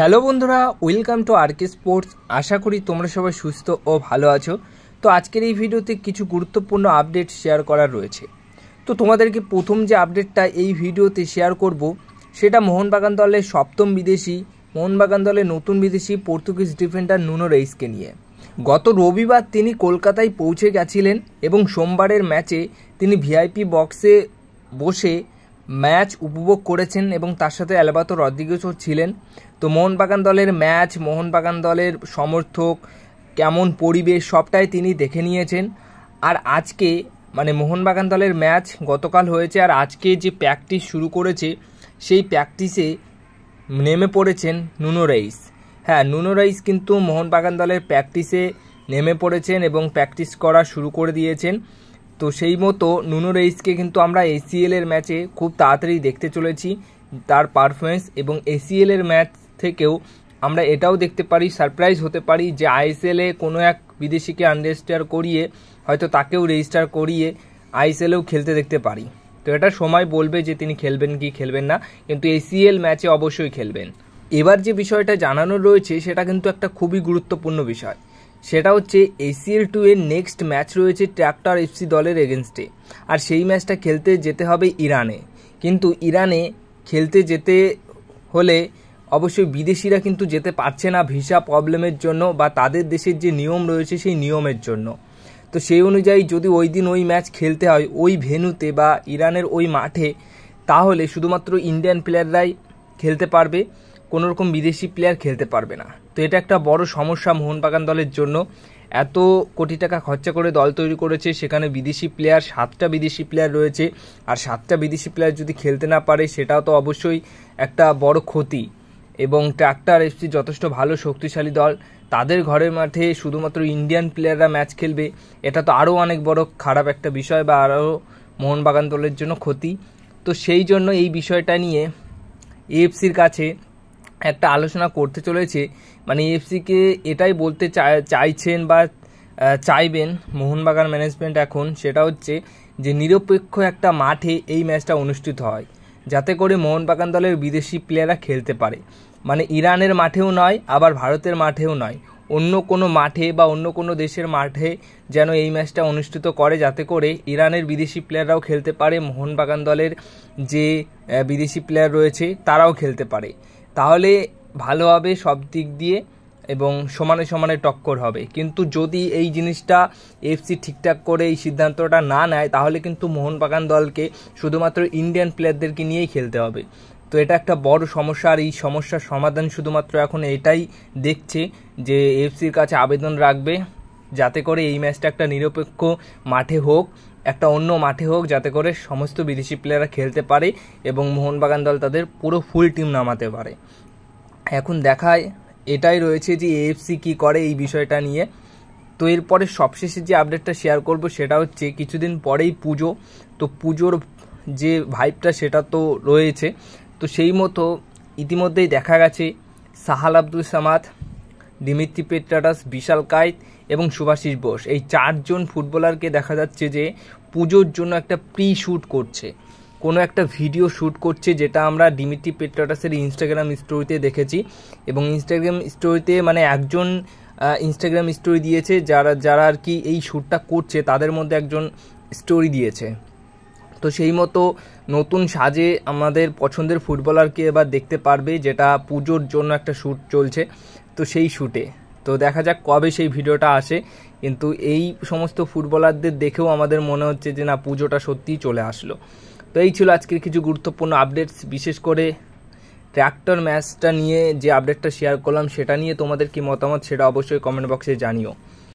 hello বন্ধুরা welcome to RK sports আশা করি তোমরা সবাই সুস্থ ও ভালো আছো তো আজকের এই ভিডিওতে কিছু গুরুত্বপূর্ণ আপডেট শেয়ার করার রয়েছে তো তোমাদেরকে প্রথম যে আপডেটটা এই ভিডিওতে শেয়ার করব সেটা মোহনবাগান দলের সপ্তম বিদেশি মোহনবাগান দলের নতুন বিদেশি পর্তুগিজ ডিফেন্ডার নুনো রেইসকে নিয়ে গত রবিবার তিনি কলকাতায় পৌঁছে গেছিলেন এবং সোমবারের ম্যাচে তিনি ভিআইপি বক্সে বসে ম্যাচ উপভোগ করেছেন এবং তার সাথে অ্যালবাতো রদ্রিগেজও ছিলেন তো মোহনবাগান দলের ম্যাচ মোহনবাগান দলের সমর্থক কেমন পরিবেশ সবটাই তিনি দেখে নিয়েছেন আর আজকে মানে মোহনবাগান দলের ম্যাচ গতকাল হয়েছে আর আজকে যে প্র্যাকটিস শুরু করেছে সেই প্র্যাকটিসে নেমে পড়েছেন নুনো রাইস হ্যাঁ নুনো রাইস কিন্তু মোহনবাগান দলের প্র্যাকটিসে নেমে পড়েছেন এবং প্র্যাকটিস করা শুরু করে দিয়েছেন তো সেই মতো নুনো রেইসকে কিন্তু আমরা এসিএল এর ম্যাচে খুব তাড়াতাড়ি দেখতে চলেছি তার পারফরমেন্স এবং এসিএল এর ম্যাচ থেকেও আমরা এটাও দেখতে পারি সারপ্রাইজ হতে পারি যে আইএসএলে কোনো এক বিদেশিকে আনরেজিস্টার করিয়ে হয়তো তাকেও রেজিস্টার করিয়ে আইএসএলেও খেলতে দেখতে পারি তো এটা সময় বলবে যে তিনি খেলবেন কি খেলবেন না কিন্তু এসিএল ম্যাচে অবশ্যই খেলবেন এবার যে বিষয়টা জানানো রয়েছে সেটা কিন্তু একটা খুবই গুরুত্বপূর্ণ বিষয় সেটা হচ্ছে এসিএল টু এর নেক্সট ম্যাচ রয়েছে ট্র্যাক্টর এফসি দলের এগেনস্টে আর সেই ম্যাচটা খেলতে যেতে হবে ইরানে কিন্তু ইরানে খেলতে যেতে হলে অবশ্যই বিদেশিরা কিন্তু যেতে পারছে না ভিসা প্রবলেমের জন্য বা তাদের দেশের যে নিয়ম রয়েছে সেই নিয়মের জন্য তো সেই অনুযায়ী যদি ওই দিন ওই ম্যাচ খেলতে হয় ওই ভেনুতে বা ইরানের ওই মাঠে তাহলে শুধুমাত্র ইন্ডিয়ান প্লেয়াররাই খেলতে পারবে কোনোরকম বিদেশি প্লেয়ার খেলতে পারবে না তো এটা একটা বড় সমস্যা মোহনবাগান দলের জন্য এত কোটি টাকা খরচা করে দল তৈরি করেছে সেখানে বিদেশি প্লেয়ার সাতটা বিদেশি প্লেয়ার রয়েছে আর সাতটা বিদেশি প্লেয়ার যদি খেলতে না পারে সেটাও তো অবশ্যই একটা বড় ক্ষতি এবং ট্রাক্টর এফসি যথেষ্ট ভালো শক্তিশালী দল তাদের ঘরের মাঠে শুধুমাত্র ইন্ডিয়ান প্লেয়াররা ম্যাচ খেলবে এটা তো আরও অনেক বড় খারাপ একটা বিষয় বা আরও মোহনবাগান দলের জন্য ক্ষতি তো সেই জন্য এই বিষয়টা নিয়ে এফসির কাছে একটা আলোচনা করতে চলেছে মানে এফসিকে e এটাই বলতে চাইছেন বা চাইবেন মোহনবাগান ম্যানেজমেন্ট এখন সেটা হচ্ছে যে নিরপেক্ষ একটা মাঠে এই ম্যাচটা অনুষ্ঠিত হয় যাতে করে মোহনবাগান দলের বিদেশি প্লেয়াররা খেলতে পারে মানে ইরানের মাঠেও নয় আবার ভারতের মাঠেও নয় অন্য কোনো মাঠে বা অন্য কোনো দেশের মাঠে যেন এই ম্যাচটা অনুষ্ঠিত করে যাতে করে ইরানের বিদেশি প্লেয়াররাও খেলতে পারে মোহনবাগান দলের যে বিদেশি প্লেয়ার রয়েছে তারাও খেলতে পারে তাহলে ভালো হবে সব দিক দিয়ে এবং সমানে সমানে টক্কর হবে কিন্তু যদি এই জিনিসটা এফসি ঠিকঠাক করে এই সিদ্ধান্তটা না নেয় তাহলে কিন্তু মোহনবাগান দলকে শুধুমাত্র ইন্ডিয়ান প্লেয়ারদেরকে নিয়েই খেলতে হবে তো এটা একটা বড় সমস্যা আর এই সমস্যার সমাধান শুধুমাত্র এখন এটাই দেখছে যে এফসির কাছে আবেদন রাখবে যাতে করে এই ম্যাচটা একটা নিরপেক্ষ মাঠে হোক একটা অন্য মাঠে হোক যাতে করে সমস্ত বিদেশি প্লেয়াররা খেলতে পারে এবং মোহনবাগান দল তাদের পুরো ফুল টিম নামাতে পারে এখন দেখায় এটাই রয়েছে যে এএফসি কি করে এই বিষয়টা নিয়ে তো এরপরে সবশেষে যে আপডেটটা শেয়ার করব সেটা হচ্ছে কিছুদিন পরেই পুজো তো পুজোর যে ভাইবটা সেটা তো রয়েছে তো সেই মতো ইতিমধ্যেই দেখা গেছে সাহাল আব্দুল সামাদ দিমিত্রি পেট্রাটাস বিশাল কায়েত এবং সুভাষিস বোস এই চারজন ফুটবলারকে দেখা যাচ্ছে যে পুজোর জন্য একটা প্রি শ্যুট করছে কোনো একটা ভিডিও শ্যুট করছে যেটা আমরা ডিমিত্রি পেট্রাটাসের ইনস্টাগ্রাম স্টোরিতে দেখেছি এবং ইনস্টাগ্রাম স্টোরিতে মানে একজন ইনস্টাগ্রাম স্টোরি দিয়েছে যারা যারা আর কি এই শ্যুটটা করছে তাদের মধ্যে একজন স্টোরি দিয়েছে তো সেই মতো নতুন সাজে আমাদের পছন্দের ফুটবলারকে এবার দেখতে পারবে যেটা পুজোর জন্য একটা শ্যুট চলছে তো সেই শ্যুটে তো দেখা যাক কবে সেই ভিডিওটা আসে কিন্তু এই সমস্ত ফুটবলারদের দেখেও আমাদের মনে হচ্ছে যে না পুজোটা সত্যিই চলে আসলো তো এই ছিল আজকের কিছু গুরুত্বপূর্ণ আপডেটস বিশেষ করে ট্র্যাক্টর ম্যাচটা নিয়ে যে আপডেটটা শেয়ার করলাম সেটা নিয়ে তোমাদের কি মতামত সেটা অবশ্যই কমেন্ট বক্সে জানিও